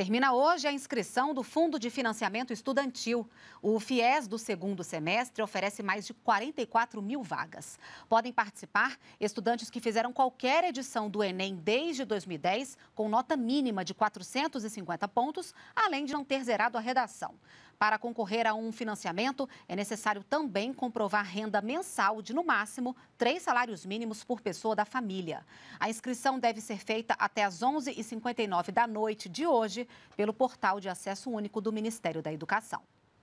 Termina hoje a inscrição do Fundo de Financiamento Estudantil. O FIES do segundo semestre oferece mais de 44 mil vagas. Podem participar estudantes que fizeram qualquer edição do Enem desde 2010, com nota mínima de 450 pontos, além de não ter zerado a redação. Para concorrer a um financiamento, é necessário também comprovar renda mensal de, no máximo, três salários mínimos por pessoa da família. A inscrição deve ser feita até às 11h59 da noite de hoje pelo portal de acesso único do Ministério da Educação.